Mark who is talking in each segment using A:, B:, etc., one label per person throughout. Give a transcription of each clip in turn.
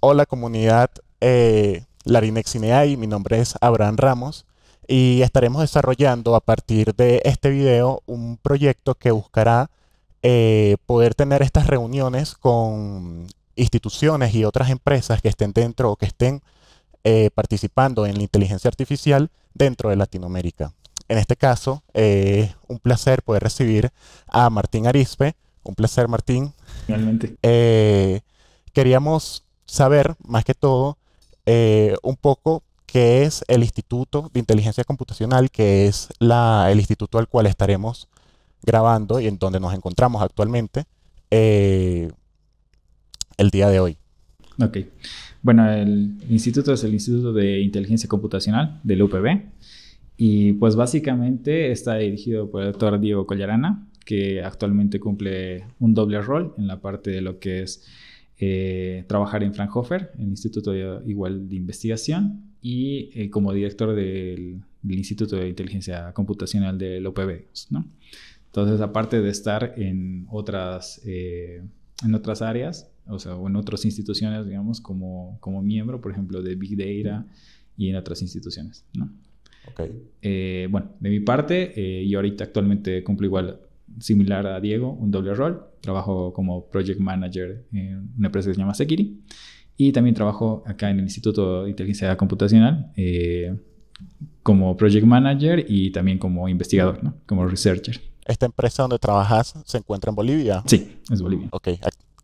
A: Hola comunidad eh, Larinexineai, mi nombre es Abraham Ramos y estaremos desarrollando a partir de este video un proyecto que buscará eh, poder tener estas reuniones con instituciones y otras empresas que estén dentro o que estén eh, participando en la inteligencia artificial dentro de Latinoamérica. En este caso, eh, es un placer poder recibir a Martín Arispe, un placer, Martín. Realmente. Eh, queríamos saber, más que todo, eh, un poco qué es el Instituto de Inteligencia Computacional, que es la, el instituto al cual estaremos grabando y en donde nos encontramos actualmente eh, el día de hoy. Ok. Bueno,
B: el instituto es el Instituto de Inteligencia Computacional del UPB y pues básicamente está dirigido por el doctor Diego Collarana, que actualmente cumple un doble rol en la parte de lo que es eh, trabajar en Fraunhofer, el Instituto igual de Investigación, y eh, como director del, Instituto de Inteligencia Computacional del OPB. ¿no? Entonces, aparte de estar en otras, eh, en otras áreas, o sea, en otras instituciones, digamos, como, como miembro, por ejemplo, de Big Data y en otras instituciones, bueno, de mi parte, yo ahorita actualmente cumplo igual similar a Diego, un doble rol. Trabajo como project manager en una empresa que se llama Sekiri. Y también trabajo acá en el Instituto de Inteligencia Computacional eh, como project manager
A: y también como investigador, como researcher. ¿Esta empresa donde trabajas se encuentra en Bolivia? Sí, es Bolivia. Ok,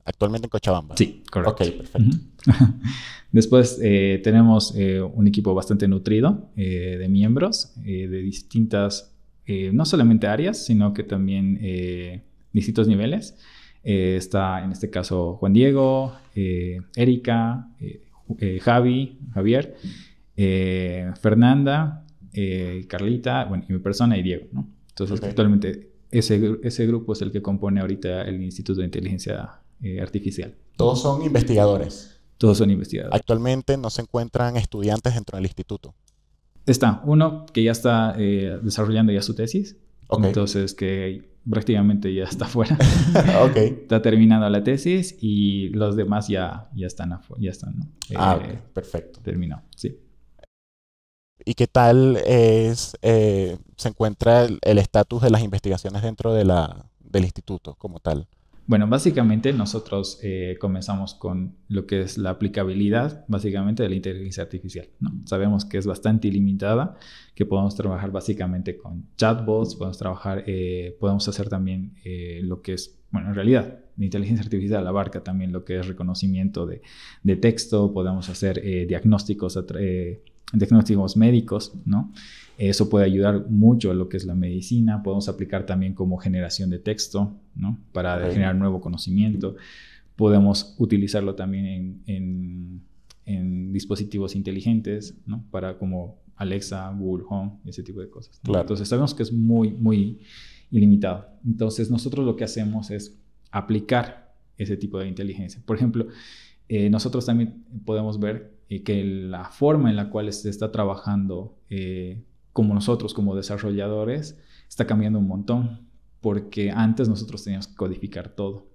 A: actualmente en Cochabamba. Sí, correcto. Ok, perfecto.
B: Después eh, tenemos eh, un equipo bastante nutrido de miembros de distintas eh, no solamente áreas, sino que también eh, distintos niveles. Eh, está en este caso Juan Diego, Erika, Javi, Javier, Fernanda, Carlita, bueno, y mi persona y Diego, ¿no? Entonces, actualmente ese, ese grupo es el que compone ahorita el Instituto de Inteligencia Artificial. Todos son investigadores. Todos son investigadores. Actualmente
A: no se encuentran estudiantes dentro del instituto.
B: Está uno que ya está eh, desarrollando ya su tesis. Entonces, que prácticamente ya está fuera. Está terminando la tesis y los demás ya, ya están, ya están ah, eh,
A: perfecto. Terminó, sí. ¿Y qué tal es, eh, se encuentra el estatus de las investigaciones dentro del instituto como tal?
B: Bueno, básicamente nosotros eh, comenzamos con
A: lo que es la aplicabilidad
B: básicamente de la inteligencia artificial. ¿no? Sabemos que es bastante ilimitada, que podemos trabajar básicamente con chatbots, podemos trabajar, eh, podemos hacer también eh, lo que es, bueno, en realidad la inteligencia artificial abarca también lo que es reconocimiento de, texto, podemos hacer diagnósticos en diagnósticos médicos, ¿no? Eso puede ayudar mucho a lo que es la medicina. Podemos aplicar también como generación de texto, ¿no? Para generar nuevo conocimiento. Podemos utilizarlo también en, dispositivos inteligentes, ¿no? Para como Alexa, Google Home, ese tipo de cosas. Entonces sabemos que es muy, muy ilimitado. Entonces nosotros lo que hacemos es aplicar ese tipo de inteligencia. Por ejemplo, eh, nosotros también podemos ver que la forma en la cual se está trabajando eh, como nosotros, como desarrolladores, está cambiando un montón, porque antes nosotros teníamos que codificar todo.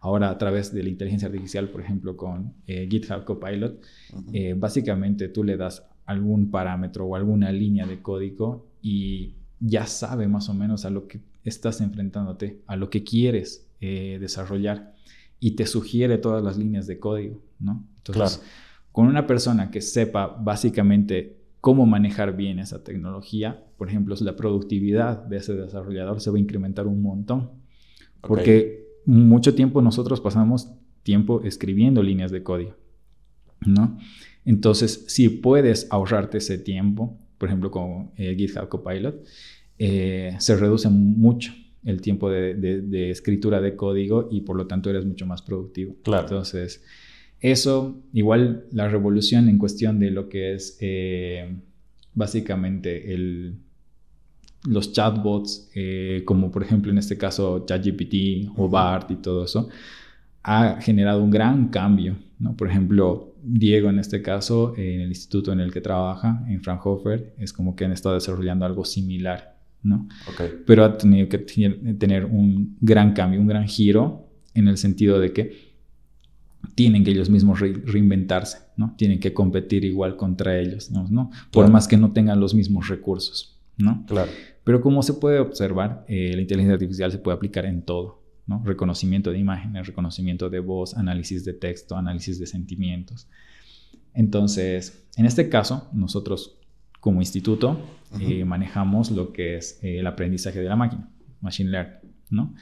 B: Ahora a través de la inteligencia artificial, por ejemplo, con eh, GitHub Copilot, eh, básicamente tú le das algún parámetro o alguna línea de código y ya sabe más o menos a lo que estás enfrentándote, a lo que quieres desarrollar y te sugiere todas las líneas de código, ¿no? Entonces, claro con una persona que sepa básicamente cómo manejar bien esa tecnología, por ejemplo, la productividad de ese desarrollador se va a incrementar un montón. Porque mucho tiempo nosotros pasamos tiempo escribiendo líneas de código, ¿no? Entonces, si puedes ahorrarte ese tiempo, por ejemplo, con eh, GitHub Copilot, eh, se reduce mucho el tiempo de, de, escritura de código y por lo tanto eres mucho más productivo. Claro. Entonces, eso, igual la revolución en cuestión de lo que es eh, básicamente el, los chatbots, eh, como por ejemplo en este caso ChatGPT o BART y todo eso, ha generado un gran cambio. ¿no? Por ejemplo, Diego en este caso, en el instituto en el que trabaja, en Frankfurt es como que han estado desarrollando algo similar. ¿no? Pero ha tenido que tener un gran cambio, un gran giro en el sentido de que tienen que ellos mismos reinventarse, ¿no? Tienen que competir igual contra ellos, ¿no? Por más que no tengan los mismos recursos, ¿no? Claro. Pero como se puede observar, eh, la inteligencia artificial se puede aplicar en todo, ¿no? Reconocimiento de imágenes, reconocimiento de voz, análisis de texto, análisis de sentimientos. Entonces, en este caso, nosotros como instituto eh, manejamos lo que es eh, el aprendizaje de la máquina, Machine Learning, ¿no?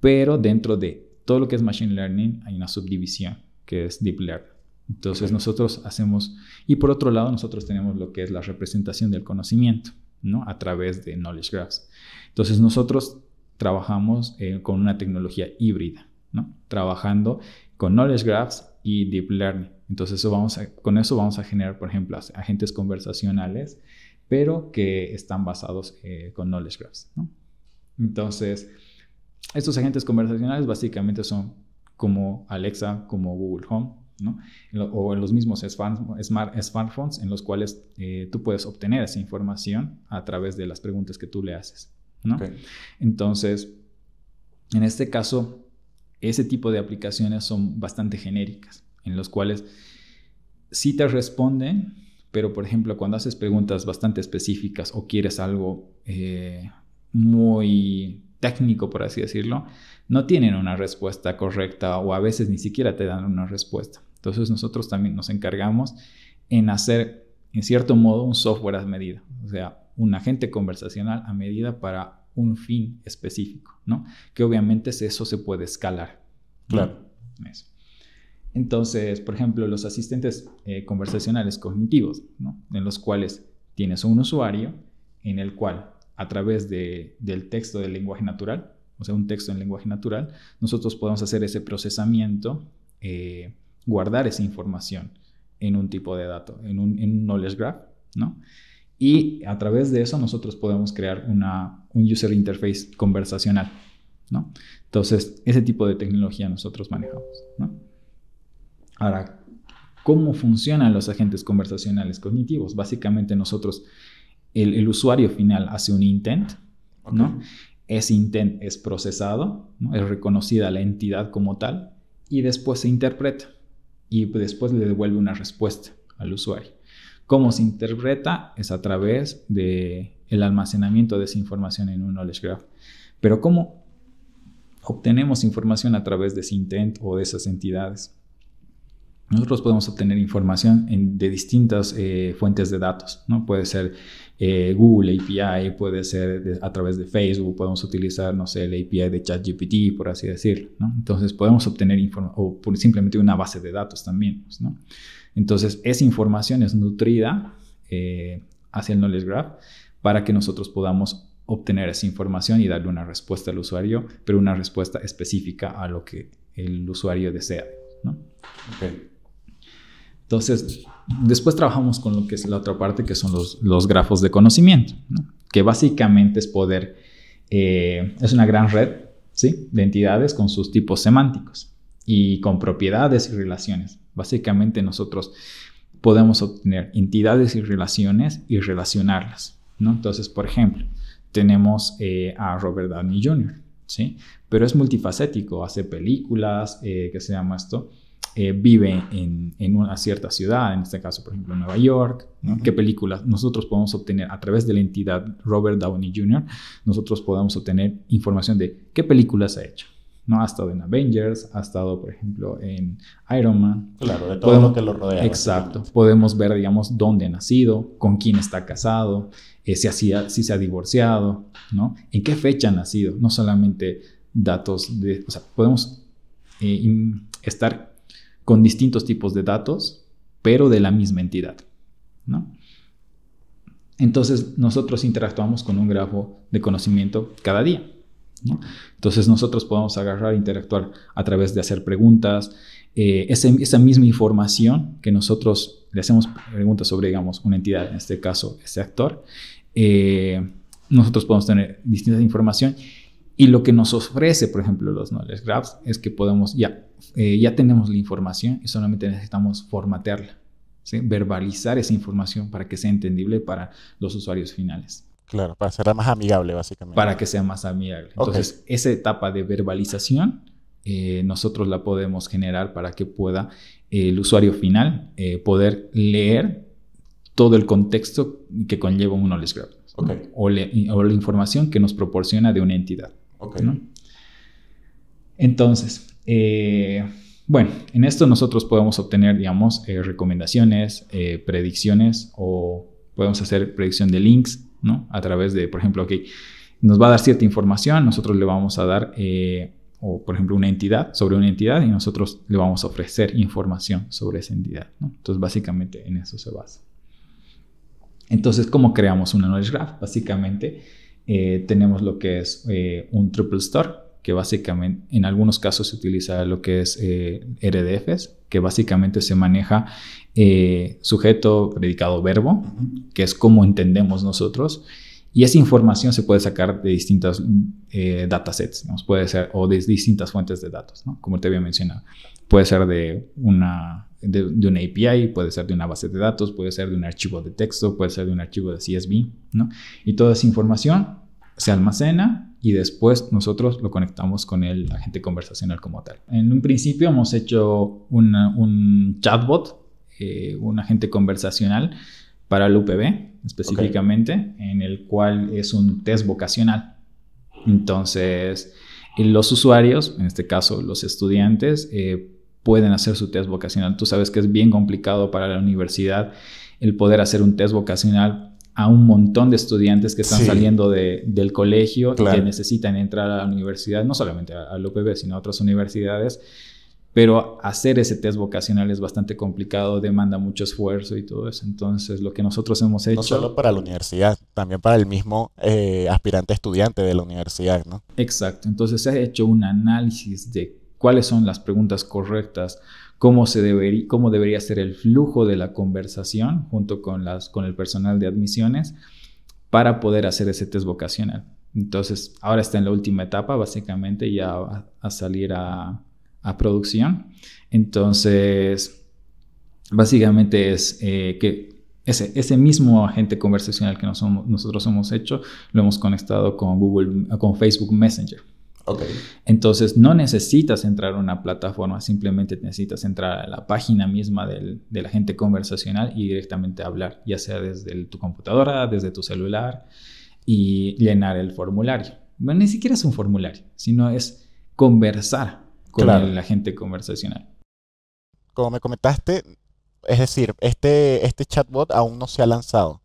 B: Pero dentro de todo lo que es Machine Learning hay una subdivisión que es Deep Learning. Entonces nosotros hacemos, y por otro lado nosotros tenemos lo que es la representación del conocimiento, ¿no? A través de Knowledge Graphs. Entonces nosotros trabajamos eh, con una tecnología híbrida, ¿no? Trabajando con Knowledge Graphs y Deep Learning. Entonces vamos con eso vamos a generar, por ejemplo, agentes conversacionales, pero que están basados eh, con Knowledge Graphs, ¿no? Entonces, estos agentes conversacionales básicamente son como Alexa, como Google Home, ¿no? o en los mismos smartphones en los cuales eh, tú puedes obtener esa información a través de las preguntas que tú le haces. ¿no? Entonces, en este caso, ese tipo de aplicaciones son bastante genéricas, en los cuales sí te responden, pero por ejemplo, cuando haces preguntas bastante específicas o quieres algo eh, muy técnico, por así decirlo, no tienen una respuesta correcta o a veces ni siquiera te dan una respuesta. Entonces nosotros también nos encargamos en hacer, en cierto modo, un software a medida, o sea, un agente conversacional a medida para un fin específico, ¿no? Que obviamente eso se puede escalar. Claro. Entonces, por ejemplo, los asistentes eh, conversacionales cognitivos, ¿no? En los cuales tienes un usuario en el cual a través del texto del lenguaje natural, o sea, un texto en lenguaje natural, nosotros podemos hacer ese procesamiento, eh, guardar esa información en un tipo de dato, en un, en un, knowledge graph, ¿no? Y a través de eso nosotros podemos crear una, un user interface conversacional, ¿no? Entonces, ese tipo de tecnología nosotros manejamos, ¿no? Ahora, ¿cómo funcionan los agentes conversacionales cognitivos? Básicamente nosotros el, usuario final hace un intent, ¿no? Ese intent es procesado, es reconocida la entidad como tal y después se interpreta y después le devuelve una respuesta al usuario. ¿Cómo se interpreta? Es a través de el almacenamiento de esa información en un knowledge graph. Pero ¿cómo obtenemos información a través de ese intent o de esas entidades? Nosotros podemos obtener información de distintas eh, fuentes de datos, ¿no? Puede ser eh, Google API, puede ser a través de Facebook, podemos utilizar, no sé, el API de ChatGPT, por así decirlo, ¿no? Entonces podemos obtener información, o simplemente una base de datos también, pues, ¿no? Entonces esa información es nutrida eh, hacia el Knowledge Graph para que nosotros podamos obtener esa información y darle una respuesta al usuario, pero una respuesta específica a lo que el usuario desea, ¿no? Entonces, después trabajamos con lo que es la otra parte, que son los, los grafos de conocimiento, que básicamente es poder, eh, es una gran red ¿sí? de entidades con sus tipos semánticos y con propiedades y relaciones. Básicamente nosotros podemos obtener entidades y relaciones y relacionarlas. ¿no? Entonces, por ejemplo, tenemos eh, a Robert Downey Jr., ¿sí? pero es multifacético, hace películas, eh, ¿qué se llama esto? Eh, vive en, una cierta ciudad, en este caso, por ejemplo, Nueva York, qué películas nosotros podemos obtener a través de la entidad Robert Downey Jr., nosotros podemos obtener información de qué películas ha hecho. ¿no? Ha estado en Avengers, ha estado, por ejemplo, en Iron Man. Claro, de todo lo que lo rodea. Exacto. Podemos ver, digamos, dónde ha nacido, con quién está casado, eh, si, si se ha divorciado, ¿no? En qué fecha ha nacido. No solamente datos de... O sea, podemos eh, estar con distintos tipos de datos, pero de la misma entidad. ¿no? Entonces nosotros interactuamos con un grafo de conocimiento cada día. Entonces nosotros podemos agarrar, interactuar a través de hacer preguntas. Eh, esa, misma información que nosotros le hacemos preguntas sobre, digamos, una entidad, en este caso, ese actor, eh, nosotros podemos tener distintas información y lo que nos ofrece, por ejemplo, los knowledge graphs es que podemos, ya, eh, ya tenemos la información y solamente necesitamos formatearla, verbalizar esa información para que sea entendible para los usuarios finales. Claro, para ser más amigable, básicamente. Para que sea más amigable. Entonces, esa etapa de verbalización eh, nosotros la podemos generar para que pueda el usuario final eh, poder leer todo el contexto que conlleva un knowledge graph. o, la información que nos proporciona de una entidad. Entonces, eh, bueno, en esto nosotros podemos obtener, digamos, eh, recomendaciones, eh, predicciones o podemos hacer predicción de links, ¿no? A través de, por ejemplo, ok, nos va a dar cierta información, nosotros le vamos a dar, o por ejemplo, una entidad sobre una entidad y nosotros le vamos a ofrecer información sobre esa entidad, Entonces, básicamente en eso se basa. Entonces, ¿cómo creamos una knowledge graph? Básicamente eh, tenemos lo que es eh, un triple store, que básicamente en algunos casos se utiliza lo que es eh, RDFs, que básicamente se maneja sujeto, predicado, verbo, que es como entendemos nosotros. Y esa información se puede sacar de distintos datasets, puede ser, o de distintas fuentes de datos, como te había mencionado. Puede ser de una, de, API, puede ser de una base de datos, puede ser de un archivo de texto, puede ser de un archivo de CSV, ¿no? Y toda esa información se almacena y después nosotros lo conectamos con el agente conversacional como tal. En un principio hemos hecho un chatbot, eh, un agente conversacional para el UPB específicamente, en el cual es un test vocacional. Entonces, los usuarios, en este caso los estudiantes, eh, pueden hacer su test vocacional. Tú sabes que es bien complicado para la universidad el poder hacer un test vocacional a un montón de estudiantes que están saliendo de, del colegio y que necesitan entrar a la universidad, no solamente a, la UPB, sino a otras universidades pero hacer ese test vocacional es bastante complicado, demanda mucho esfuerzo
A: y todo eso. Entonces, lo que nosotros hemos hecho... No solo para la universidad, también para el mismo eh, aspirante estudiante de la universidad, ¿no?
B: Exacto, entonces se ha hecho un análisis de cuáles son las preguntas correctas, cómo, se debería, cómo debería ser el flujo de la conversación junto con, las, con el personal de admisiones para poder hacer ese test vocacional. Entonces, ahora está en la última etapa, básicamente ya a salir a, producción. Entonces, básicamente es eh, que ese, ese, mismo agente conversacional que nosotros hemos hecho, lo hemos conectado con Google, con Facebook Messenger. Entonces no necesitas entrar a una plataforma, simplemente necesitas entrar a la página misma del, la gente conversacional y directamente hablar, ya sea desde tu computadora, desde tu celular y llenar el formulario. ni siquiera es un formulario, sino es conversar con la gente conversacional.
A: Como me comentaste, es decir, este, este chatbot aún no se ha lanzado.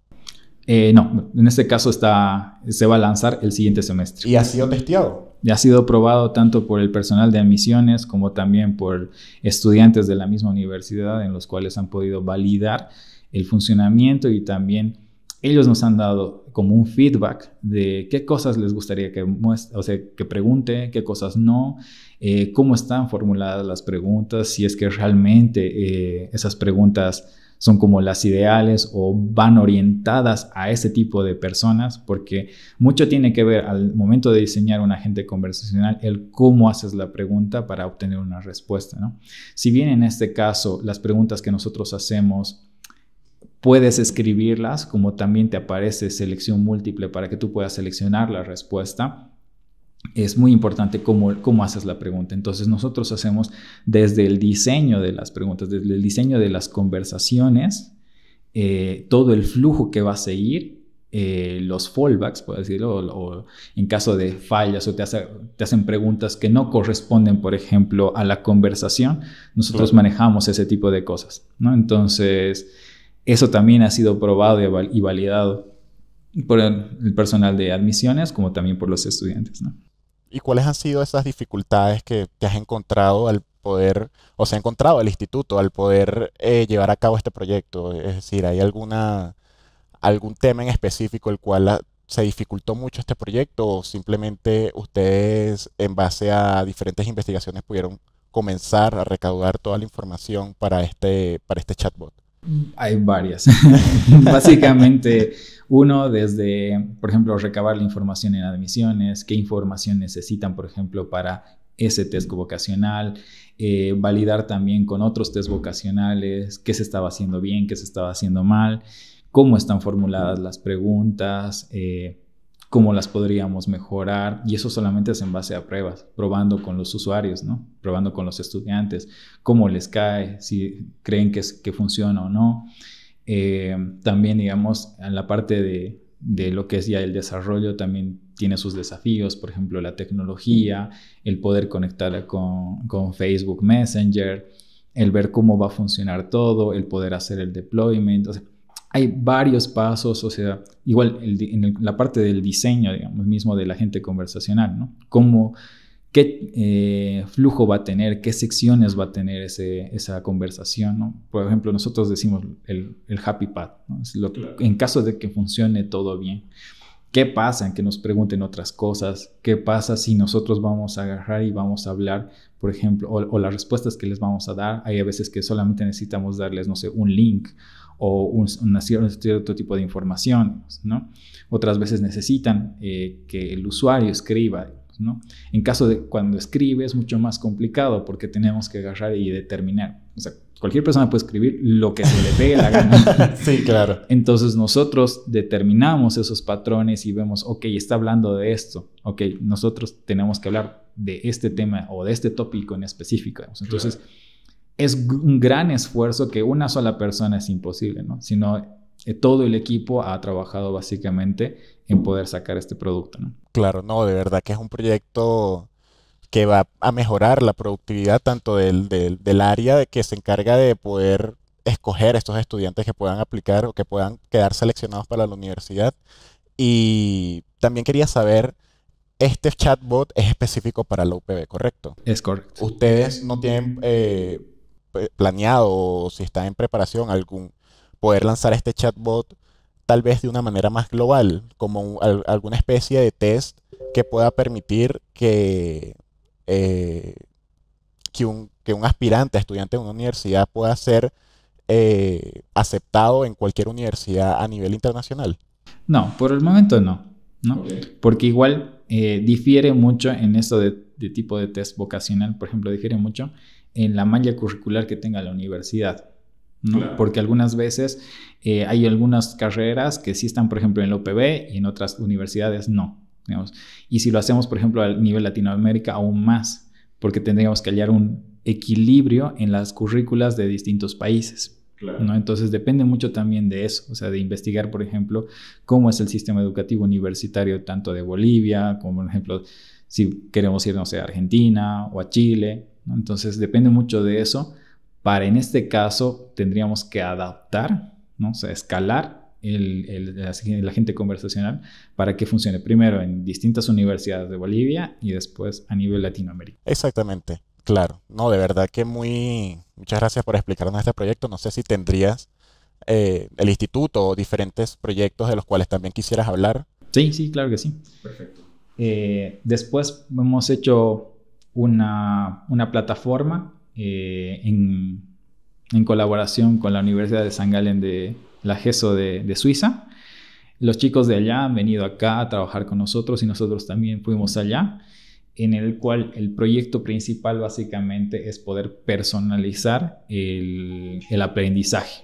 A: Eh, no, en este caso está, se va
B: a lanzar el siguiente semestre.
A: ¿Y ha sido testeado?
B: ha sido probado tanto por el personal de admisiones como también por estudiantes de la misma universidad en los cuales han podido validar el funcionamiento y también ellos nos han dado como un feedback de qué cosas les gustaría que, o que pregunte, qué cosas no, eh, cómo están formuladas las preguntas, si es que realmente eh, esas preguntas son como las ideales o van orientadas a ese tipo de personas, porque mucho tiene que ver al momento de diseñar un agente conversacional el cómo haces la pregunta para obtener una respuesta. ¿no? Si bien en este caso las preguntas que nosotros hacemos puedes escribirlas, como también te aparece selección múltiple para que tú puedas seleccionar la respuesta es muy importante cómo, haces la pregunta. Entonces nosotros hacemos desde el diseño de las preguntas, desde el diseño de las conversaciones, eh, todo el flujo que va a seguir, eh, los fallbacks, por decirlo, o, en caso de fallas o te, hacen preguntas que no corresponden, por ejemplo, a la conversación, nosotros manejamos ese tipo de cosas. ¿no? Entonces, eso también ha sido probado y, validado por el, el personal de admisiones como también por los estudiantes. ¿no?
A: ¿Y cuáles han sido esas dificultades que, te has encontrado al poder, o se ha encontrado el instituto al poder eh, llevar a cabo este proyecto? Es decir, ¿hay alguna, algún tema en específico el cual se dificultó mucho este proyecto o simplemente ustedes en base a diferentes investigaciones pudieron comenzar a recaudar toda la información para este, para este chatbot?
B: Hay varias. Básicamente, uno, desde, por ejemplo, recabar la información en admisiones, qué información necesitan, por ejemplo, para ese test vocacional, eh, validar también con otros test vocacionales qué se estaba haciendo bien, qué se estaba haciendo mal, cómo están formuladas las preguntas, eh, cómo las podríamos mejorar y eso solamente es en base a pruebas, probando con los usuarios, Probando con los estudiantes, cómo les cae, si creen que, funciona o no. Eh, también, digamos, en la parte de, lo que es ya el desarrollo también tiene sus desafíos, por ejemplo, la tecnología, el poder conectar con, Facebook Messenger, el ver cómo va a funcionar todo, el poder hacer el deployment hay varios pasos, o sea, igual en la parte del diseño, digamos, mismo de la gente conversacional, ¿no? Cómo, qué eh, flujo va a tener, qué secciones va a tener ese, esa conversación, ¿no? Por ejemplo, nosotros decimos el, el happy path, ¿no? en caso de que funcione todo bien. ¿Qué pasa en que nos pregunten otras cosas? ¿Qué pasa si nosotros vamos a agarrar y vamos a hablar, por ejemplo, o, o las respuestas que les vamos a dar? Hay a veces que solamente necesitamos darles, no sé, un link o un, cierto tipo de información, ¿no? Otras veces necesitan eh, que el usuario escriba, ¿no? En caso de cuando escribe es mucho más complicado porque tenemos que agarrar y determinar, o sea, cualquier persona puede escribir lo que se le pegue la gana. sí, claro. Entonces nosotros determinamos esos patrones y vemos, ok, está hablando de esto, ok, nosotros tenemos que hablar de este tema o de este tópico en específico. Entonces es un gran esfuerzo que una sola persona es imposible, ¿no? Sino eh, todo el equipo ha trabajado básicamente en poder sacar este producto,
A: ¿no? Claro, no, de verdad que es un proyecto que va a mejorar la productividad tanto del, área que se encarga de poder escoger estos estudiantes que puedan aplicar o que puedan quedar seleccionados para la universidad. Y también quería saber, este chatbot es específico para la UPB, ¿correcto? Es correcto. Ustedes no tienen eh, planeado o si está en preparación algún poder lanzar este chatbot tal vez de una manera más global, como alguna especie de test que pueda permitir que, eh, que, un, que, un, aspirante, estudiante de una universidad pueda ser eh, aceptado en cualquier universidad a nivel internacional?
C: No, por el momento no,
B: porque igual eh, difiere mucho en eso de tipo de test vocacional, por ejemplo, difiere mucho en la malla curricular que tenga la universidad. Porque algunas veces eh, hay algunas carreras que sí están, por ejemplo, en la OPB y en otras universidades no. Y si lo hacemos, por ejemplo, a nivel Latinoamérica, aún más, porque tendríamos que hallar un equilibrio en las currículas de distintos países. ¿no? Entonces depende mucho también de eso, o sea, de investigar, por ejemplo, cómo es el sistema educativo universitario tanto de Bolivia como, por ejemplo, si queremos irnos a Argentina o a Chile, entonces depende mucho de eso. Para en este caso tendríamos que adaptar, ¿no? o sea, escalar el, el, agente conversacional para que funcione primero
A: en distintas universidades de Bolivia y después a nivel Latinoamérica. Exactamente, claro. No, de verdad que muy... Muchas gracias por explicarnos este proyecto. No sé si tendrías eh, el instituto o diferentes proyectos de los cuales también quisieras hablar. Sí, sí, claro que sí. Perfecto.
B: Eh, después hemos hecho una, plataforma eh, en, colaboración con la Universidad de San Galen de la GESO de, Suiza. Los chicos de allá han venido acá a trabajar con nosotros y nosotros también fuimos allá, en el cual el proyecto principal básicamente es poder personalizar el, aprendizaje.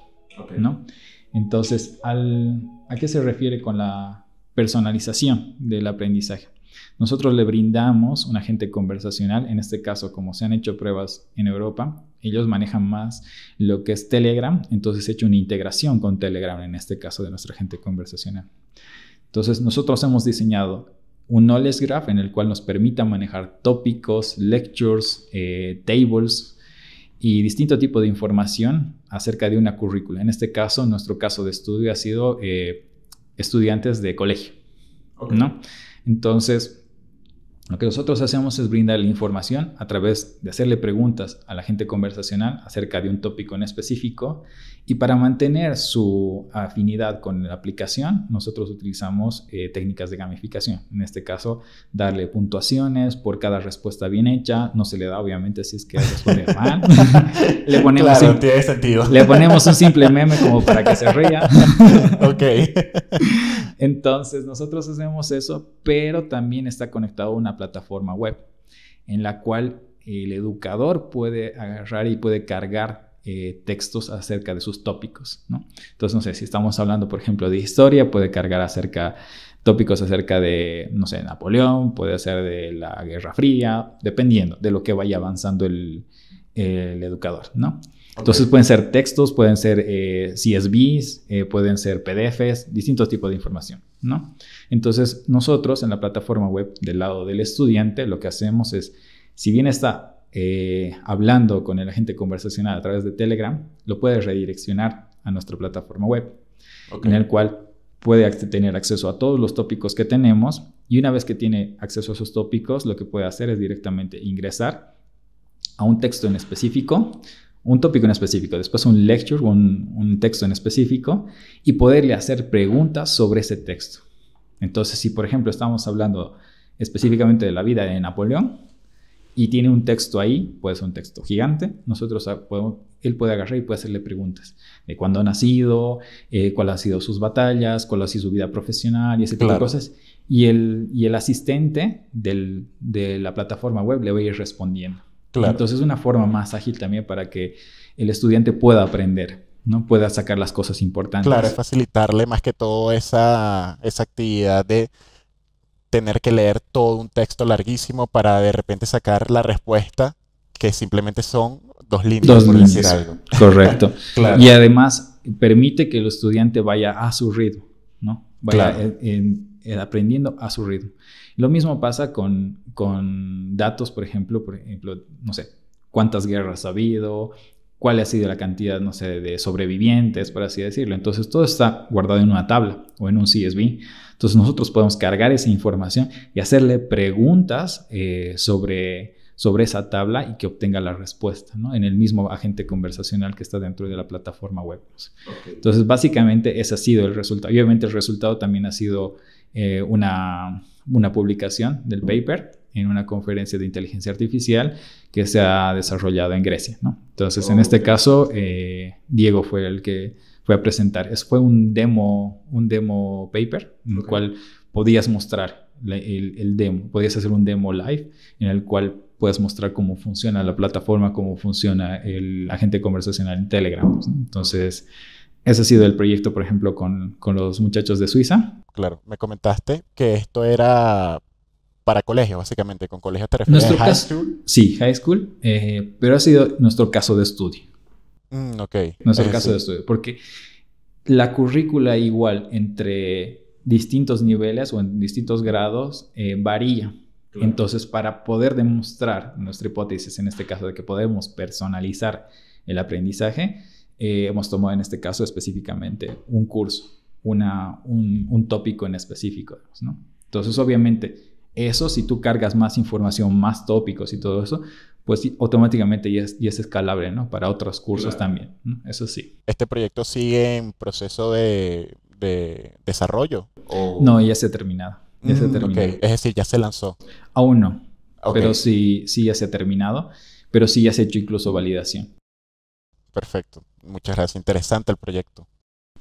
B: ¿no? Entonces, ¿a qué se refiere con la personalización del aprendizaje? Nosotros le brindamos un agente conversacional, en este caso como se han hecho pruebas en Europa, ellos manejan más lo que es Telegram, entonces he hecho una integración con Telegram en este caso de nuestra agente conversacional. Entonces nosotros hemos diseñado un knowledge graph en el cual nos permita manejar tópicos, lectures, eh, tables y distinto tipo de información acerca de una currícula. En este caso, nuestro caso de estudio ha sido eh, estudiantes de colegio, ¿no? Entonces, lo que nosotros hacemos es brindarle información a través de hacerle preguntas a la gente conversacional acerca de un tópico en específico y para mantener su afinidad con la aplicación nosotros utilizamos eh, técnicas de gamificación. En este caso, darle puntuaciones por cada respuesta bien hecha. No se le da obviamente si es que responde mal. le, ponemos le ponemos un simple meme como para que se ría. ok. Entonces, nosotros hacemos eso, pero también está conectado una plataforma web en la cual el educador puede agarrar y puede cargar eh, textos acerca de sus tópicos, ¿no? Entonces, no sé, si estamos hablando, por ejemplo, de historia, puede cargar acerca tópicos acerca de, no sé, Napoleón, puede ser de la Guerra Fría, dependiendo de lo que vaya avanzando el, el educador, ¿no? Entonces pueden ser textos, pueden ser eh, CSVs, eh, pueden ser PDFs, distintos tipos de información, ¿no? Entonces nosotros en la plataforma web del lado del estudiante lo que hacemos es, si bien está eh, hablando con el agente conversacional a través de Telegram, lo puede redireccionar a nuestra plataforma web, en el cual puede tener acceso a todos los tópicos que tenemos y una vez que tiene acceso a esos tópicos, lo que puede hacer es directamente ingresar a un texto en específico un tópico en específico, después un lecture o un, texto en específico y poderle hacer preguntas sobre ese texto. Entonces, si por ejemplo estamos hablando específicamente de la vida de Napoleón y tiene un texto ahí, puede ser un texto gigante, nosotros él puede agarrar y puede hacerle preguntas de cuándo ha nacido, eh, ¿Cuáles han sido sus batallas, cuál ha sido su vida profesional y ese tipo de cosas. Y el, asistente de la plataforma web le va a ir respondiendo. Entonces es una forma más ágil también para que el estudiante pueda aprender, ¿no? Pueda sacar las cosas
A: importantes. Claro, es facilitarle más que todo esa, actividad de tener que leer todo un texto larguísimo para de repente sacar la respuesta que simplemente son dos líneas. Dos líneas. Correcto. Y además permite
B: que el estudiante vaya a su ritmo, ¿no? Vaya aprendiendo a su ritmo. Lo mismo pasa con, datos, por ejemplo, por ejemplo, no sé, cuántas guerras ha habido, cuál ha sido la cantidad, no sé, de sobrevivientes, por así decirlo. Entonces, todo está guardado en una tabla o en un CSV. Entonces, nosotros podemos cargar esa información y hacerle preguntas eh, sobre, sobre esa tabla y que obtenga la respuesta, ¿no? En el mismo agente conversacional que está dentro de la plataforma web. Entonces, básicamente, ese ha sido el resultado. obviamente, el resultado también ha sido eh, una una publicación del paper en una conferencia de inteligencia artificial que se ha desarrollado en Grecia. Entonces, en este oh. caso, eh, Diego fue el que fue a presentar. Es fue un demo, un demo paper, en el cual podías mostrar el, demo, podías hacer un demo live en el cual puedes mostrar cómo funciona la plataforma, cómo funciona el agente conversacional en Telegram. Entonces, ese ha sido el proyecto, por ejemplo, con, los muchachos de Suiza. Claro, me comentaste que
A: esto era para colegio, básicamente. ¿Con colegio te
B: Sí, high school, eh, pero ha sido nuestro caso de estudio. Mm, ok. Nuestro caso de estudio, porque la currícula igual entre distintos niveles o en distintos grados eh, varía. Entonces, para poder demostrar nuestra hipótesis, en este caso de que podemos personalizar el aprendizaje, eh, hemos tomado en este caso específicamente un curso, una,
C: un,
B: tópico en específico, ¿no? Entonces, obviamente, eso, si tú cargas más información, más tópicos y todo eso, pues automáticamente ya es, ya escalable, ¿no? Para otros cursos también, Eso sí. ¿Este proyecto sigue en proceso de, desarrollo? No, ya se ha terminado. Ya mm, Es decir, ya se lanzó. Aún no. Pero sí, sí ya se ha terminado. Pero sí ya se
A: ha hecho incluso validación. Perfecto. Muchas gracias, interesante el proyecto.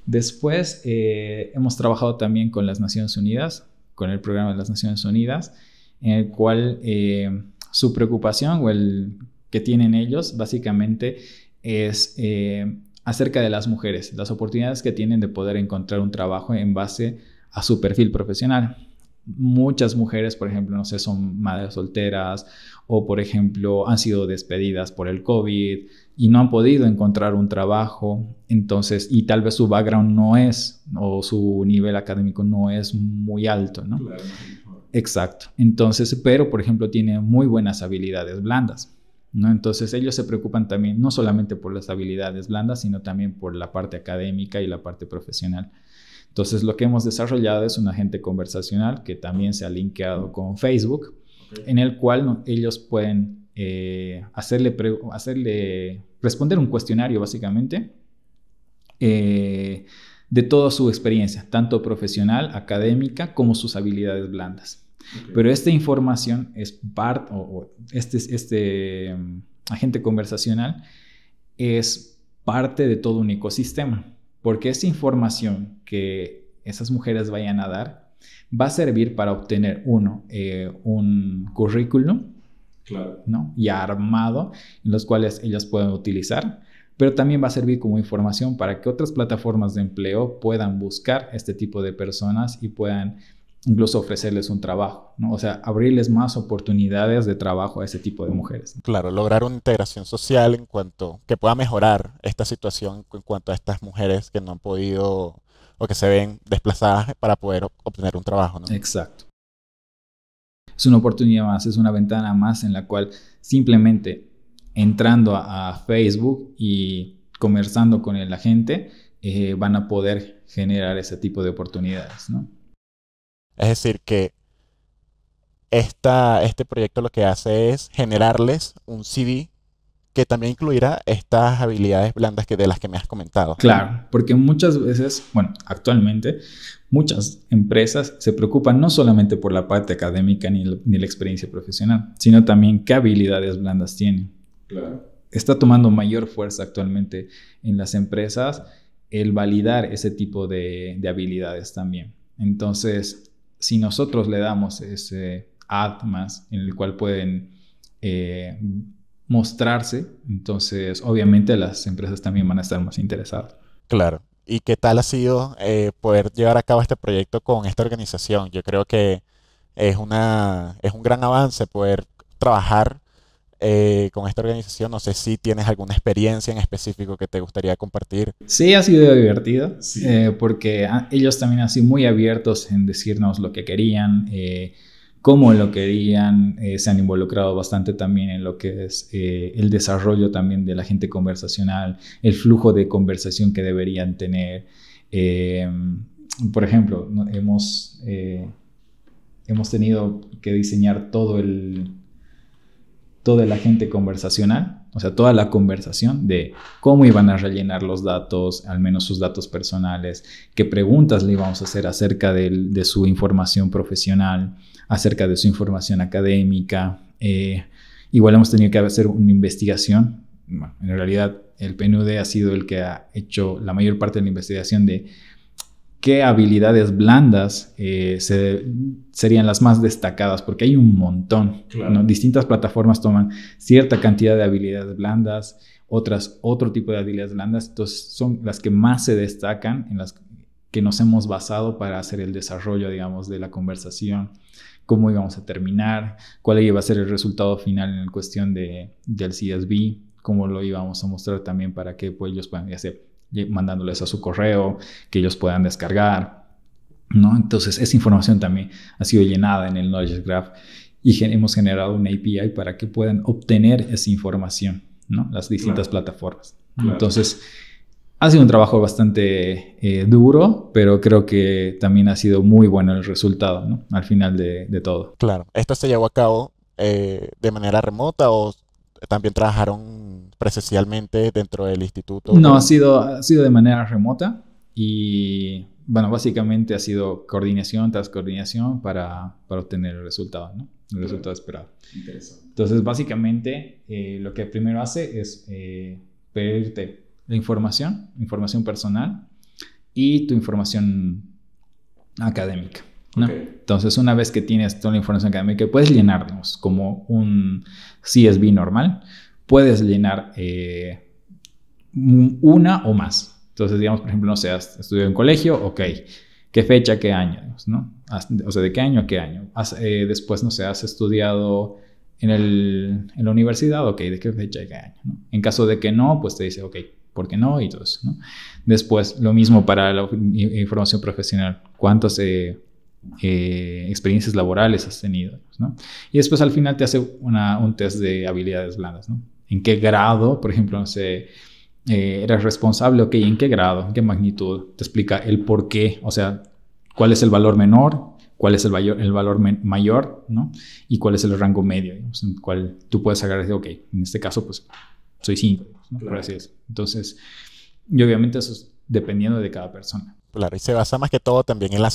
B: Después eh, hemos trabajado también con las Naciones Unidas, con el programa de las Naciones Unidas, en el cual eh, su preocupación o el que tienen ellos básicamente es eh, acerca de las mujeres, las oportunidades que tienen de poder encontrar un trabajo en base a su perfil profesional. Muchas mujeres, por ejemplo, no sé, son madres solteras o por ejemplo han sido despedidas por el COVID y no han podido encontrar un trabajo, entonces, y tal vez su background no es, o su nivel académico no es muy alto, ¿no? Claro. Exacto. Entonces, pero por ejemplo tiene muy buenas habilidades blandas. ¿No? Entonces ellos se preocupan también no solamente por las habilidades blandas, sino también por la parte académica y la parte profesional. Entonces lo que hemos desarrollado es un agente conversacional que también se ha linkeado con Facebook en el cual ellos pueden eh, hacerle, responder un cuestionario básicamente eh, de toda su experiencia, tanto profesional, académica, como sus habilidades blandas. Pero esta información es parte, o, este, este mm, agente conversacional es parte de todo un ecosistema, porque esa información que esas mujeres vayan a dar va a servir para obtener, uno, eh, un currículum, claro. ¿no? Ya armado, en los cuales ellas pueden utilizar, pero también va a servir como información para que otras plataformas de empleo puedan buscar este tipo de personas y puedan incluso ofrecerles un trabajo,
A: ¿no? O sea, abrirles más oportunidades de trabajo a ese tipo de mujeres. Claro, lograr una integración social en cuanto que pueda mejorar esta situación en cuanto a estas mujeres que no han podido o que se ven desplazadas para poder obtener un trabajo. ¿no? Exacto.
B: Es una oportunidad más, es una ventana más en la cual simplemente entrando a, Facebook y conversando con la gente eh, van a
A: poder generar ese tipo de oportunidades. ¿no? Es decir, que esta, este proyecto lo que hace es generarles un CV que también incluirá estas habilidades blandas que de las que me has comentado. Claro,
B: porque muchas veces, bueno, actualmente muchas empresas se preocupan no solamente por la parte académica ni, la, experiencia profesional, sino también qué habilidades blandas tienen. Claro. Está tomando mayor fuerza actualmente en las empresas el validar ese tipo de, de habilidades también. Entonces, si nosotros le damos ese ad más en el cual pueden eh, mostrarse,
A: entonces obviamente las empresas también van a estar más interesadas. Claro. ¿Y qué tal ha sido eh, poder llevar a cabo este proyecto con esta organización? Yo creo que es, una, es un gran avance poder trabajar eh, con esta organización. No sé si tienes alguna experiencia en específico que te gustaría compartir.
C: Sí, ha sido divertido,
B: eh, porque ah, ellos también han sido muy abiertos en decirnos lo que querían. Eh, cómo lo querían, eh, se han involucrado bastante también en lo que es eh, el desarrollo también de la gente conversacional, el flujo de conversación que deberían tener. Em, por ejemplo, hemos, eh, hemos tenido que diseñar todo el, toda la gente conversacional, o sea, toda la conversación de cómo iban a rellenar los datos, al menos sus datos personales, qué preguntas le íbamos a hacer acerca de su información profesional, acerca de su información académica. Eh, igual hemos tenido que hacer una investigación. Bueno, en realidad, el PNUD ha sido el que ha hecho la mayor parte de la investigación de qué habilidades blandas eh, serían las más destacadas, porque hay un montón. Distintas plataformas toman cierta cantidad de habilidades blandas, otras otro tipo de habilidades blandas, entonces son las que más se destacan, en las que nos hemos basado para hacer el desarrollo, digamos, de la conversación cómo íbamos a terminar, cuál iba a ser el resultado final en cuestión de, del CSV, cómo lo íbamos a mostrar también para que pues, ellos puedan, hacer mandándoles a su correo, que ellos puedan descargar, ¿no? Entonces, esa información también ha sido llenada en el Knowledge Graph y hemos generado una API para que puedan obtener esa información, ¿no? Las distintas plataformas. Entonces, ha sido un trabajo bastante eh, duro, pero creo que también ha sido muy bueno el resultado, ¿no? Al final de, todo. Claro.
A: ¿Esto se llevó a cabo eh, de manera remota o también trabajaron presencialmente dentro del instituto? No, ha sido,
B: ha sido de manera remota y, bueno, básicamente ha sido coordinación tras coordinación para, para obtener el resultado, ¿no? El resultado esperado. Interesante. Entonces, básicamente, eh, lo que primero hace es pedirte la información, información personal y tu información académica. Entonces, una vez que tienes toda la información académica, puedes llenar, como un CSV normal, puedes llenar eh, una o más. Entonces, digamos, por ejemplo, no seas has estudiado en colegio, ok, ¿qué fecha, qué año? O sea, ¿de qué año a qué año? Eh, después, no sé, has estudiado en, el, en, la universidad, ok, ¿de qué fecha, y qué año? En caso de que no, pues te dice, ok, ¿por qué no? Y todo eso, Después, lo mismo para la información profesional. ¿Cuántas eh, eh, experiencias laborales has tenido? ¿no? Y después, al final, te hace un test de habilidades blandas, ¿no? ¿En qué grado, por ejemplo, no sé, eh, eres responsable? Ok, ¿en qué grado? ¿En qué magnitud? Te explica el por qué, o sea, cuál es el valor menor, cuál es el, valor, el valor mayor, ¿no? Y cuál es el rango medio, en cual tú puedes agarrar y ok, en este caso, pues soy 5, entonces, y obviamente eso es dependiendo de cada persona.
A: Claro, y se basa más que todo también en la,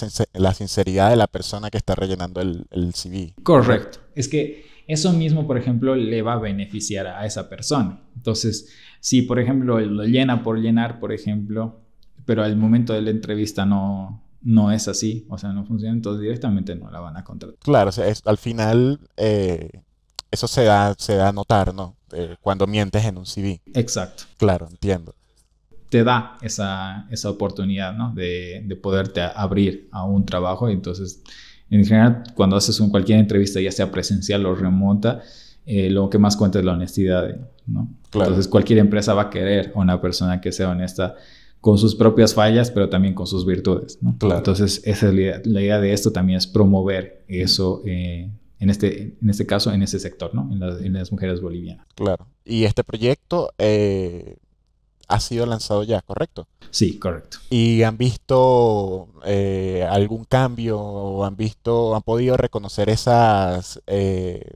A: sinceridad de la persona que está rellenando el, el CV. Correcto.
B: Es que eso mismo, por ejemplo, le va a beneficiar a esa persona. Entonces, si, por ejemplo, lo llena por llenar, por ejemplo, pero al momento de la entrevista no, no es así, o sea, no funciona, entonces directamente no la van a contratar. Claro,
A: o sea, al final eh, eso se da, se da a notar, ¿no? Eh, cuando mientes en un CV. Exacto. Claro, entiendo.
B: Te da esa, esa oportunidad, ¿no? De, de poderte abrir a un trabajo. Entonces, en general, cuando haces un, cualquier entrevista, ya sea presencial o remonta, eh, lo que más cuenta es la honestidad, ¿no? Claro. Entonces, cualquier empresa va a querer una persona que sea honesta con sus propias fallas, pero también con sus virtudes, ¿no? Claro. Entonces, esa la, idea de esto también es promover eso eh, en este, en este caso, en ese sector, ¿no? En, las mujeres bolivianas.
A: Claro. Y este proyecto eh, ha sido lanzado ya, ¿correcto? Sí, correcto. ¿Y han visto eh, algún cambio o han visto, han podido reconocer esas, eh,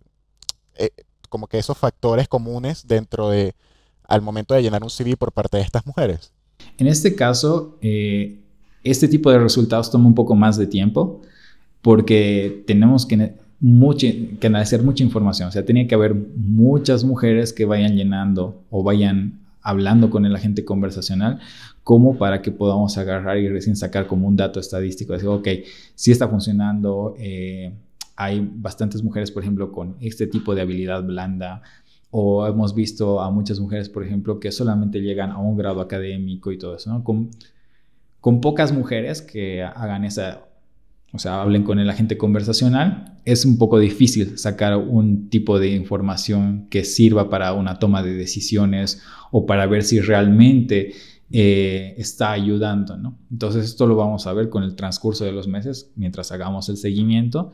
A: como que esos factores comunes dentro de, al momento de llenar un CV por parte de estas mujeres? En este caso,
B: este tipo de resultados toma un poco más de tiempo porque tenemos que mucha, canalizar mucha información. O sea, tenía que haber muchas mujeres que vayan llenando o vayan hablando con el agente conversacional como para que podamos agarrar y recién sacar como un dato estadístico. Decir, ok, sí está funcionando. Eh, hay bastantes mujeres, por ejemplo, con este tipo de habilidad blanda. O hemos visto a muchas mujeres, por ejemplo, que solamente llegan a un grado académico y todo eso, ¿no? Con, con pocas mujeres que hagan esa o sea, hablen con el agente conversacional, es un poco difícil sacar un tipo de información que sirva para una toma de decisiones o para ver si realmente eh, está ayudando, ¿no? Entonces esto lo vamos a ver con el transcurso de los meses mientras hagamos el seguimiento.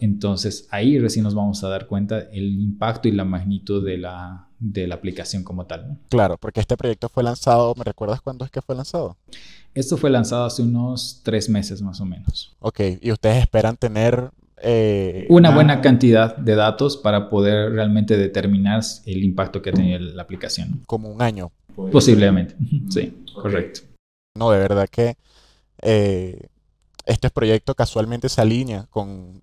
B: Entonces ahí recién nos vamos a dar cuenta el impacto y la magnitud de la, de la aplicación como tal. Claro, porque este proyecto fue lanzado, ¿me recuerdas cuándo es que fue lanzado? Esto fue lanzado hace unos tres meses más o menos. Ok, y ustedes esperan tener eh, una buena cantidad de datos para poder realmente determinar el impacto que ha tenido la
A: aplicación. Como un año Posiblemente, sí, correcto. No, de verdad que eh, este proyecto casualmente se alinea con,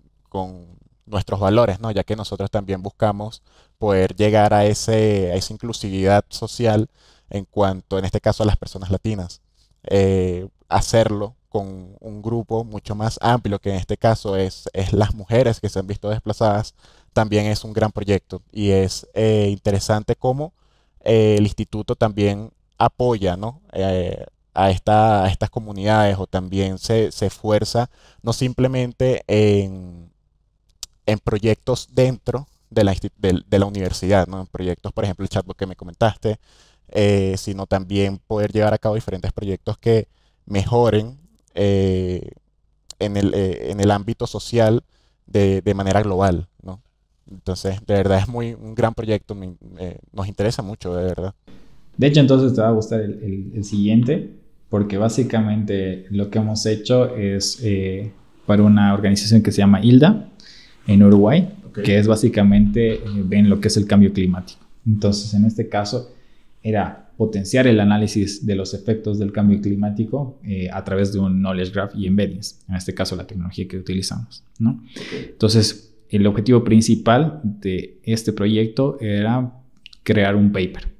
A: nuestros valores, ¿no? ya que nosotros también buscamos poder llegar a, ese, esa inclusividad social en cuanto, en este caso, a las personas latinas. Eh, hacerlo con un grupo mucho más amplio, que en este caso es, las mujeres que se han visto desplazadas, también es un gran proyecto. Y es eh, interesante cómo eh, el instituto también apoya eh, a, estas comunidades o también se, esfuerza no simplemente en, proyectos dentro de la, la universidad, en proyectos, por ejemplo, el chatbot que me comentaste, eh, sino también poder llevar a cabo diferentes proyectos que mejoren en el, ámbito social de, de manera global. ¿no? Entonces, de verdad es muy un gran proyecto, nos interesa mucho, de verdad. De hecho, entonces te va a gustar el, siguiente, porque básicamente
B: lo que hemos hecho es eh, para una organización que se llama ILDA en Uruguay, que es básicamente eh, ven lo que es el cambio climático. Entonces, en este caso, era potenciar el análisis de los efectos del cambio climático eh, a través de un knowledge graph y embeddings, en este caso la tecnología que utilizamos. ¿no? Entonces, el objetivo principal de este proyecto era crear un paper,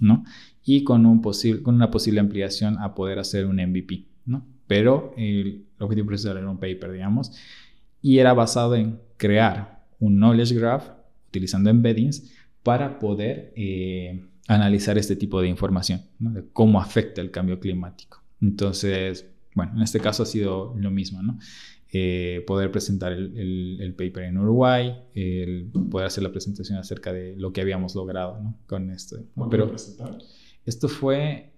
B: ¿no? Y con, un con una posible ampliación a poder hacer un MVP, ¿no? Pero el objetivo principal era un paper, digamos, y era basado en crear un knowledge graph utilizando embeddings para poder eh, analizar este tipo de información, ¿no? de cómo afecta el cambio climático. Entonces, bueno, en este caso ha sido lo mismo, ¿no? Eh, poder presentar el, paper en Uruguay, poder hacer la presentación acerca de lo que habíamos logrado con esto. Pero esto fue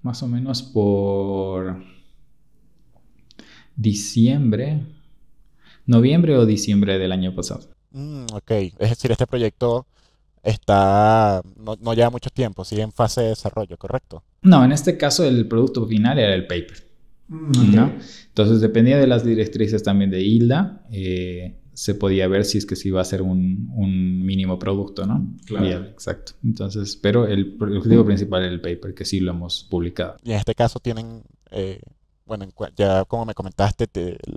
B: más o menos por diciembre, noviembre o diciembre del
A: año pasado. Mm, ok, es decir, este proyecto está no, no lleva mucho tiempo, sigue en fase de desarrollo, ¿correcto?
B: No, en este caso el producto final era el paper.
C: Mm, ¿no?
B: Entonces, dependía de las directrices también de Hilda, eh, se podía ver si es que sí iba a ser un, un mínimo producto, ¿no? Claro. exacto. Entonces,
A: pero el, objetivo principal es el paper, que sí lo hemos publicado. Y en este caso tienen... Eh, bueno, ya como me comentaste,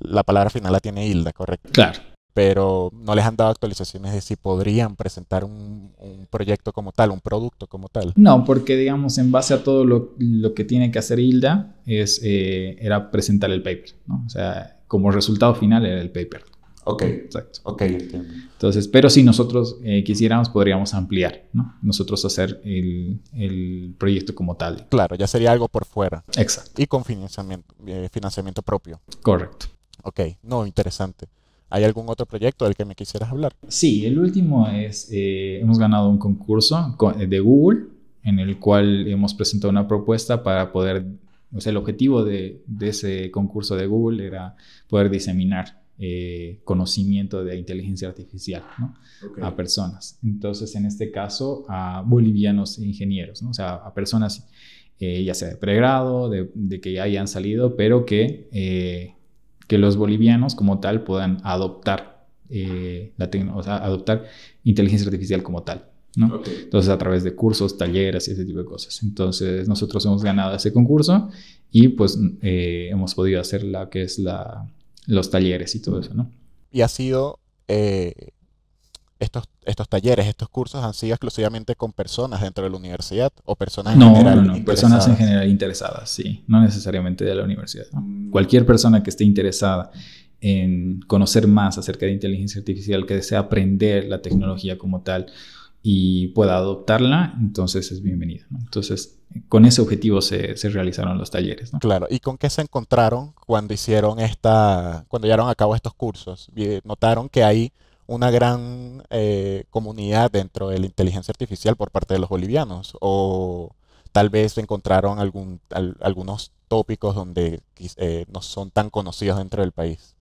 A: la palabra final la tiene Hilda, ¿correcto? Claro, pero no les han dado actualizaciones de si podrían presentar un, proyecto como tal, un producto
B: como tal. No, porque digamos, en base a todo lo, que tiene que hacer Hilda, es, eh, era presentar el paper, ¿no? O sea, como resultado final era el paper. Ok, exacto. Ok, Entonces, pero si nosotros eh, quisiéramos, podríamos ampliar, ¿no? Nosotros hacer
A: el, proyecto como tal. Claro, ya sería algo por fuera. Exacto. Y con financiamiento, eh, financiamiento propio. Correcto. Ok, no, interesante. ¿Hay algún otro proyecto del que me quisieras hablar? Sí, el último es, eh,
B: hemos ganado un concurso eh, de Google en el cual hemos presentado una propuesta para poder, o sea, el objetivo de, ese concurso de Google era poder diseminar eh, conocimiento de inteligencia artificial a personas. Entonces, en este caso, a bolivianos e ingenieros, o sea, a personas ya sea de pregrado, de, que ya hayan salido, pero que que los bolivianos como tal puedan adoptar, eh, la o sea, adoptar inteligencia artificial como tal. ¿no? Entonces, a través de cursos, talleres y ese tipo de cosas. Entonces, nosotros hemos ganado ese concurso y pues eh, hemos podido hacer la que es la, los talleres y todo eso, ¿no?
A: Y ha sido eh, estos, estos talleres, estos cursos han sido exclusivamente con personas dentro de la universidad o personas en general? personas en general interesadas, sí, no necesariamente de la
B: universidad. Mm. Cualquier persona que esté interesada en conocer más acerca de inteligencia artificial, que desea aprender la tecnología como tal y pueda adoptarla, entonces
A: es bienvenida. Entonces, con ese objetivo se, realizaron los talleres. Claro, ¿y con qué se encontraron cuando hicieron esta, cuando llevaron a cabo estos cursos? ¿Notaron que hay una gran eh, comunidad dentro de la inteligencia artificial por parte de los bolivianos o tal vez encontraron algún, algunos tópicos donde eh, no son tan conocidos dentro del país?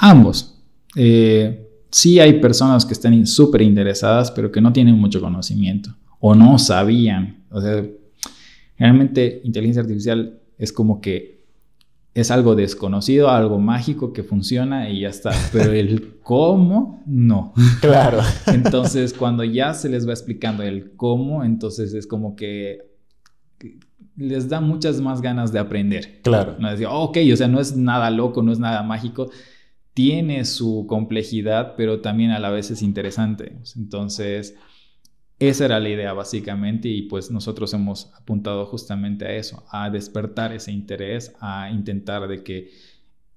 A: Ambos. Eh,
B: sí hay personas que están súper interesadas, pero que no tienen mucho conocimiento o no sabían. O sea, realmente inteligencia artificial es como que es algo desconocido, algo mágico que funciona y ya está. Pero el cómo, no. Claro. Entonces, cuando ya se les va explicando el cómo, entonces es como que les da muchas más ganas de aprender. Claro. No decir, ok, o sea, no es nada loco, no es nada mágico. Tiene su complejidad, pero también a la vez es interesante. Entonces, esa era la idea básicamente y pues nosotros hemos apuntado justamente a eso, a despertar ese interés, a intentar de que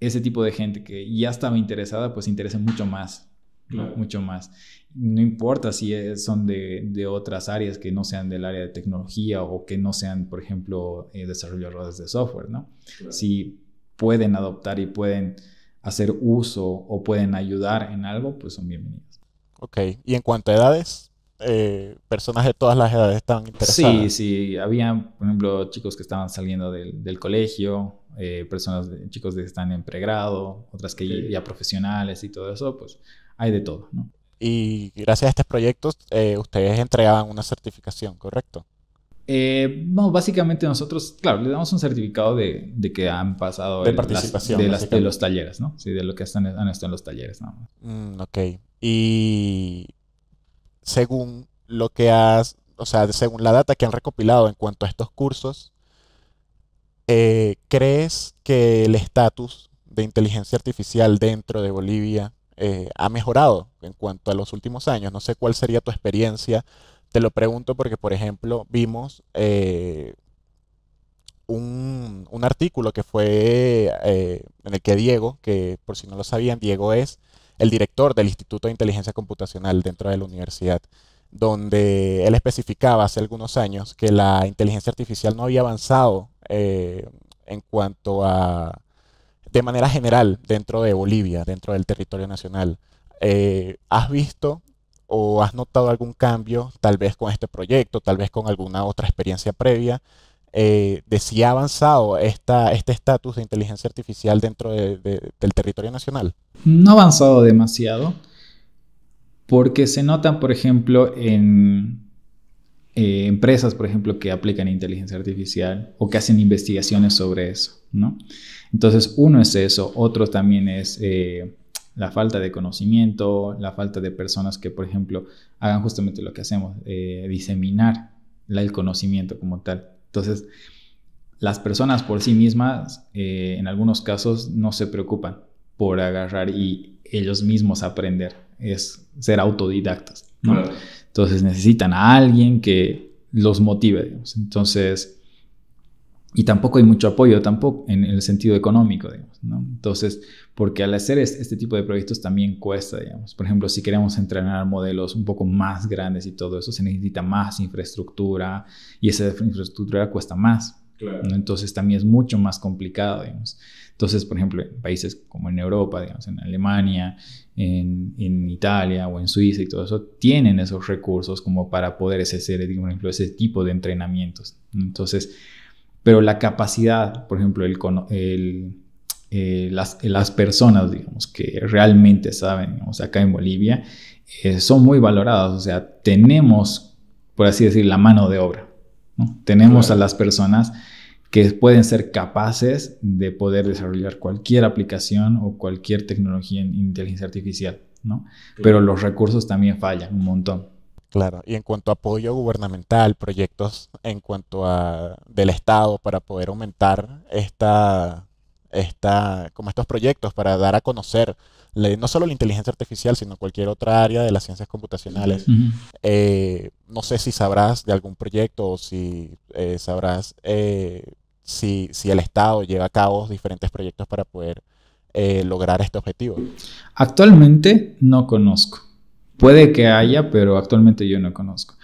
B: ese tipo de gente que ya estaba interesada pues interese mucho más, mucho más. No importa si eh, son de, otras áreas que no sean del área de tecnología o que no sean, por ejemplo, eh, desarrolladores de software, ¿no? Si pueden adoptar y pueden hacer uso o pueden ayudar en algo, pues son bienvenidos. Ok, ¿y en cuanto a edades? Eh, personas de todas las edades estaban interesadas. Sí, sí, había, por ejemplo, chicos que estaban saliendo del, colegio, eh, personas, chicos que están en pregrado, otras que ya profesionales y todo eso, pues hay de todo, ¿no? Y gracias a estos proyectos, eh, ustedes entregaban una certificación, ¿correcto? no, básicamente nosotros, claro, le damos un certificado de, que han pasado de, participación, de, los talleres, ¿no? Sí, de lo que están, han estado en los talleres, nada más.
A: Mm, ok. Y según lo que has, o sea, según la data que han recopilado en cuanto a estos cursos, eh, ¿crees que el estatus de inteligencia artificial dentro de Bolivia eh, ha mejorado en cuanto a los últimos años? No sé cuál sería tu experiencia. Te lo pregunto porque, por ejemplo, vimos eh, un, un, artículo que fue en el que Diego, que por si no lo sabían, Diego es el director del Instituto de Inteligencia Computacional dentro de la universidad, donde él especificaba hace algunos años que la inteligencia artificial no había avanzado eh, en cuanto a, de manera general, dentro de Bolivia, dentro del territorio nacional. Eh, ¿Has visto o has notado algún cambio, tal vez con este proyecto, tal vez con alguna otra experiencia previa, eh, de si ha avanzado esta, este estatus de inteligencia artificial dentro del territorio nacional?
B: no ha avanzado demasiado porque se notan, por ejemplo, en eh, empresas, por ejemplo, que aplican inteligencia artificial o que hacen investigaciones sobre eso, ¿no? Entonces, uno es eso, otro también es eh, la falta de conocimiento, la falta de personas que, por ejemplo, hagan justamente lo que hacemos, eh, diseminar el conocimiento como tal. Entonces, las personas por sí mismas, en algunos casos, no se preocupan agarrar y ellos mismos aprender, es ser autodidactas. Entonces necesitan a alguien que los motive, Entonces, y tampoco hay mucho apoyo tampoco en el sentido económico,
C: Entonces,
B: porque al hacer este, este, tipo de proyectos también cuesta, digamos. Por ejemplo, si queremos entrenar modelos un poco más grandes y todo eso, se necesita más infraestructura y esa infraestructura cuesta más. Entonces también es mucho más complicado, digamos. Entonces, por ejemplo, en países como en Europa, digamos, en Alemania, en, Italia o en Suiza y todo eso, tienen esos recursos como para poder hacer, ese tipo de entrenamientos. Entonces, pero la capacidad, por ejemplo, eh, las, personas, que realmente saben, acá en Bolivia, eh, son muy valoradas. O sea, tenemos, por así decir, la mano de obra. Tenemos a las personas que pueden ser capaces de poder desarrollar cualquier aplicación o cualquier tecnología en inteligencia artificial, ¿no? Pero los recursos también fallan un montón.
A: Claro, y en cuanto a apoyo gubernamental, proyectos en cuanto a del Estado para poder aumentar esta, como estos proyectos, para dar a conocer no solo la inteligencia artificial, sino cualquier otra área de las ciencias computacionales. Eh, no sé si sabrás de algún proyecto o si eh, sabrás eh, si, el Estado lleva a cabo diferentes proyectos para poder lograr este objetivo. Actualmente
B: no conozco. Puede que haya, pero actualmente yo no conozco.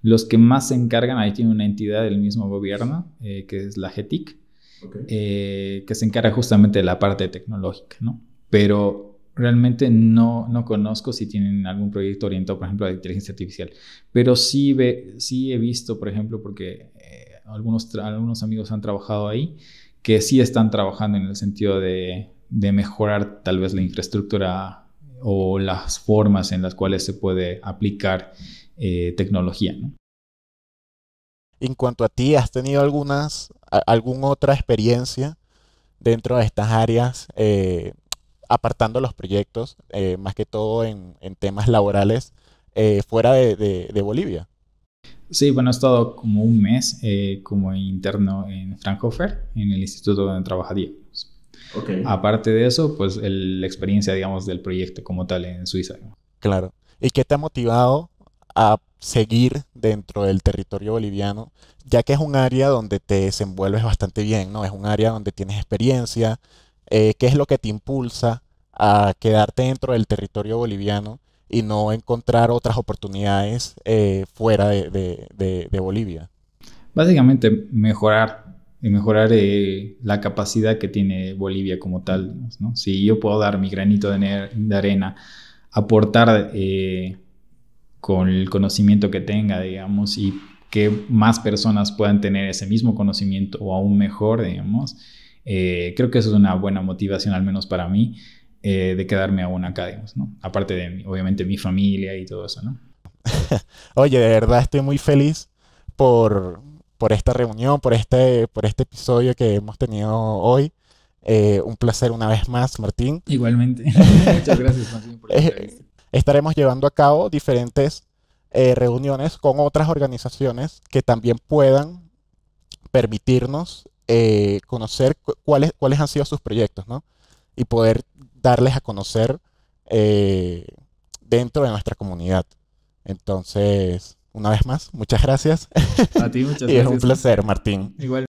B: Los que más se encargan, ahí tiene una entidad del mismo gobierno, que es la GETIC, que se encarga justamente de la parte tecnológica, ¿no? Pero
C: realmente no, no
B: conozco si tienen algún proyecto orientado, por ejemplo, a la inteligencia artificial, pero sí, ve, sí he visto, por ejemplo, porque eh, algunos, algunos amigos han trabajado ahí, que sí están trabajando en el sentido de, mejorar tal vez la infraestructura o las formas en las cuales se puede aplicar eh, tecnología. ¿no?
A: En cuanto a ti, ¿has tenido algunas, alguna otra experiencia dentro de estas áreas eh, apartando los proyectos, eh, más que todo en, temas laborales, eh, fuera de, Bolivia. Sí, bueno, he
B: estado como un mes eh, como interno en Frankhofer, en el instituto donde trabaja Okay. Aparte de eso, pues la experiencia, digamos, del proyecto como tal en Suiza.
A: Claro. ¿Y qué te ha motivado a seguir dentro del territorio boliviano, ya que es un área donde te desenvuelves bastante bien, ¿no? Es un área donde tienes experiencia, eh, qué es lo que te impulsa a quedarte dentro del territorio boliviano y no encontrar otras oportunidades eh, fuera de, Bolivia. Básicamente mejorar y eh, mejorar la capacidad que
B: tiene Bolivia como tal. Si yo puedo dar mi granito de, arena, aportar con el conocimiento que tenga, digamos, y que más personas puedan tener ese mismo conocimiento o aún mejor, digamos, eh, creo que eso es una buena motivación, al menos para mí, eh, de quedarme aún acá, digamos, ¿no? Aparte de, obviamente, mi familia y todo eso, ¿no?
A: Oye, de verdad estoy muy feliz por, esta reunión, por este, por este episodio que hemos tenido hoy. Eh, un placer una vez más, Martín. Igualmente. Muchas gracias, Martín, Estaremos llevando a cabo diferentes reuniones con otras organizaciones que también puedan permitirnos eh, conocer cuáles, cuáles han sido sus proyectos, ¿no? Y poder darles a conocer eh, dentro de nuestra comunidad. Entonces, una vez más, muchas gracias. A ti, muchas gracias. Y es un placer, Martín. Igual.